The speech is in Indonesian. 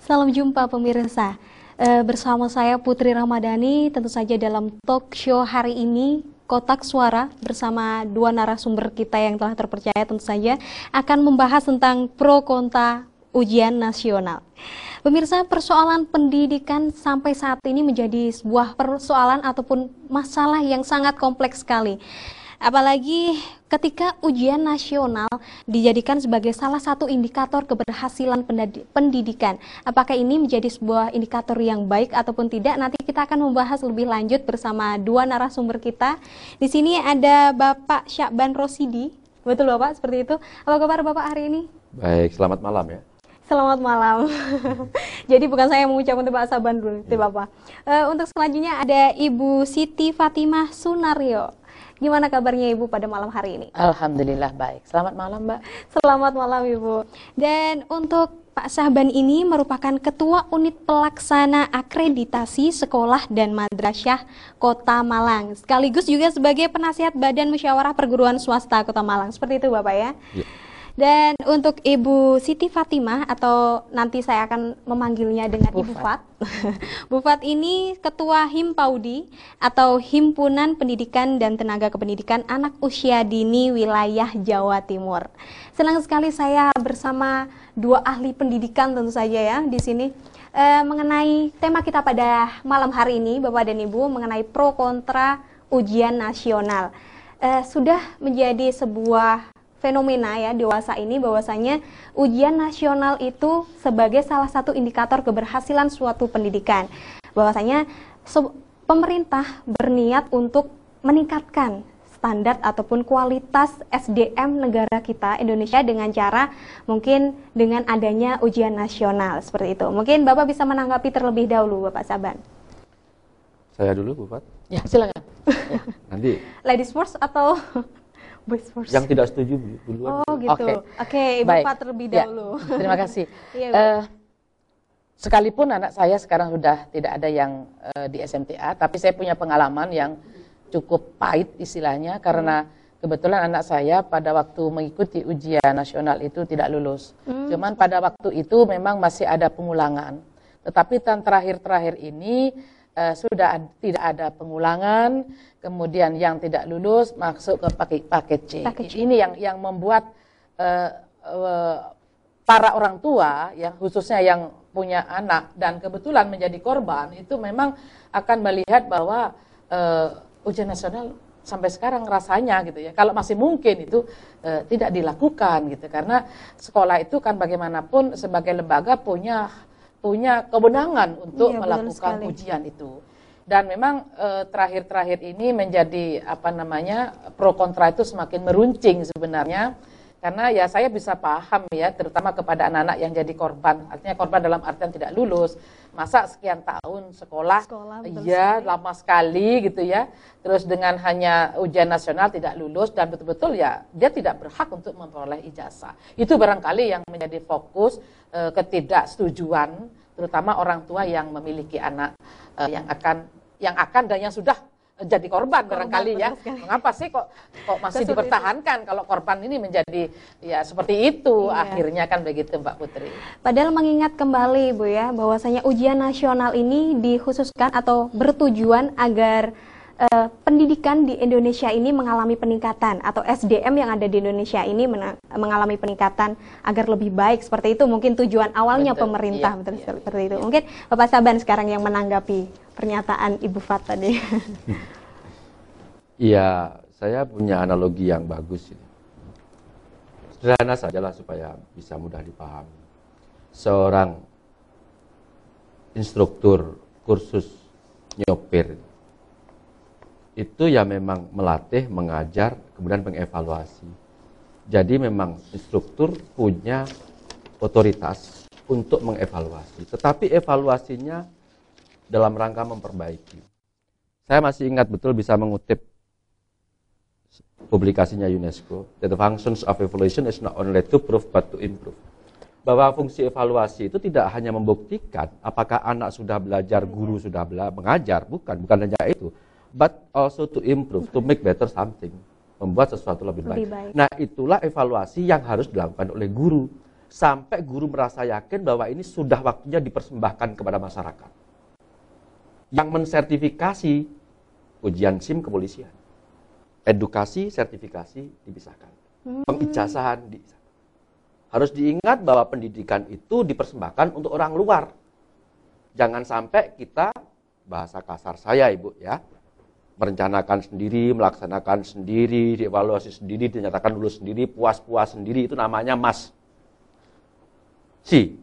Salam jumpa pemirsa. E, bersama saya Putri Ramadhani tentu saja dalam talk show hari ini Kotak Suara bersama dua narasumber kita yang telah terpercaya tentu saja akan membahas tentang pro kontra ujian nasional. Pemirsa, persoalan pendidikan sampai saat ini menjadi sebuah persoalan ataupun masalah yang sangat kompleks sekali. Apalagi ketika ujian nasional dijadikan sebagai salah satu indikator keberhasilan pendidikan. Apakah ini menjadi sebuah indikator yang baik ataupun tidak? Nanti kita akan membahas lebih lanjut bersama dua narasumber kita. Di sini ada Bapak Syakban Rosidi. Betul Bapak, seperti itu. Apa kabar Bapak hari ini? Baik, selamat malam ya. Selamat malam. Jadi bukan saya yang mengucapkan untuk Pak Saban dulu, ya. Bapak. Iya. Eh, untuk selanjutnya ada Ibu Siti Fatimah Sunario. Gimana kabarnya Ibu pada malam hari ini? Alhamdulillah baik. Selamat malam Mbak. Selamat malam Ibu. Dan untuk Pak Sahban ini merupakan Ketua Unit Pelaksana Akreditasi Sekolah dan Madrasah Kota Malang, sekaligus juga sebagai penasihat Badan Musyawarah Perguruan Swasta Kota Malang. Seperti itu Bapak ya? ya. Dan untuk Ibu Siti Fatimah atau nanti saya akan memanggilnya dengan Bufat. Ibu Fat. Bu Fat ini Ketua Himpaudi atau Himpunan Pendidikan dan Tenaga Kependidikan Anak Usia Dini Wilayah Jawa Timur. Senang sekali saya bersama dua ahli pendidikan tentu saja ya di sini e, mengenai tema kita pada malam hari ini Bapak dan Ibu mengenai pro kontra ujian nasional. E, sudah menjadi sebuah fenomena ya dewasa ini bahwasanya ujian nasional itu sebagai salah satu indikator keberhasilan suatu pendidikan. Bahwasanya pemerintah berniat untuk meningkatkan standar ataupun kualitas SDM negara kita Indonesia dengan cara mungkin dengan adanya ujian nasional seperti itu. Mungkin Bapak bisa menanggapi terlebih dahulu Bapak Saban. Saya dulu Bapak. Ya, silakan. Nanti. Ladies first atau yang tidak setuju duluan. Oh gitu. Oke, okay. okay, Baik. terlebih ya, dahulu. Ya, terima kasih. uh, sekalipun anak saya sekarang sudah tidak ada yang uh, di SMTA, tapi saya punya pengalaman yang cukup pahit istilahnya karena hmm. kebetulan anak saya pada waktu mengikuti ujian nasional itu tidak lulus. Hmm. Cuman pada waktu itu memang masih ada pengulangan. Tetapi tahun terakhir-terakhir ini uh, sudah tidak ada pengulangan, kemudian yang tidak lulus masuk ke paket paket C. Paket C. Ini yang yang membuat uh, uh, para orang tua ya khususnya yang punya anak dan kebetulan menjadi korban itu memang akan melihat bahwa uh, ujian nasional sampai sekarang rasanya gitu ya. Kalau masih mungkin itu e, tidak dilakukan gitu karena sekolah itu kan bagaimanapun sebagai lembaga punya punya kewenangan untuk ya, melakukan ujian itu. Dan memang eh, terakhir-terakhir ini menjadi apa namanya pro kontra itu semakin meruncing sebenarnya karena ya saya bisa paham ya terutama kepada anak-anak yang jadi korban artinya korban dalam artian tidak lulus masa sekian tahun sekolah, sekolah iya lama sekali gitu ya terus dengan hanya ujian nasional tidak lulus dan betul-betul ya dia tidak berhak untuk memperoleh ijazah itu barangkali yang menjadi fokus e, ketidaksetujuan terutama orang tua yang memiliki anak e, yang akan yang akan dan yang sudah jadi korban, barangkali ya. Sekali. Mengapa sih kok kok masih dipertahankan kalau korban ini menjadi ya seperti itu iya. akhirnya kan begitu Mbak Putri. Padahal mengingat kembali Bu ya bahwasanya ujian nasional ini dikhususkan atau bertujuan agar uh, pendidikan di Indonesia ini mengalami peningkatan atau SDM yang ada di Indonesia ini mengalami peningkatan agar lebih baik seperti itu mungkin tujuan awalnya betul, pemerintah iya, betul iya, seperti iya. itu. Mungkin Bapak Saban sekarang yang menanggapi pernyataan Ibu Fat tadi. Iya, saya punya analogi yang bagus ini. Sederhana sajalah supaya bisa mudah dipahami. Seorang instruktur kursus nyopir itu ya memang melatih, mengajar, kemudian mengevaluasi. Jadi memang instruktur punya otoritas untuk mengevaluasi. Tetapi evaluasinya dalam rangka memperbaiki. Saya masih ingat betul bisa mengutip publikasinya UNESCO that the functions of evaluation is not only to prove but to improve. Bahwa fungsi evaluasi itu tidak hanya membuktikan apakah anak sudah belajar, guru sudah bela mengajar, bukan, bukan hanya itu, but also to improve, to make better something, membuat sesuatu lebih baik. Lebih baik. Nah, itulah evaluasi yang harus dilakukan oleh guru sampai guru merasa yakin bahwa ini sudah waktunya dipersembahkan kepada masyarakat yang mensertifikasi ujian SIM kepolisian. Edukasi, sertifikasi dipisahkan. Hmm. Pengijasahan Harus diingat bahwa pendidikan itu dipersembahkan untuk orang luar. Jangan sampai kita, bahasa kasar saya Ibu ya, merencanakan sendiri, melaksanakan sendiri, dievaluasi sendiri, dinyatakan dulu sendiri, puas-puas sendiri, itu namanya mas. Si.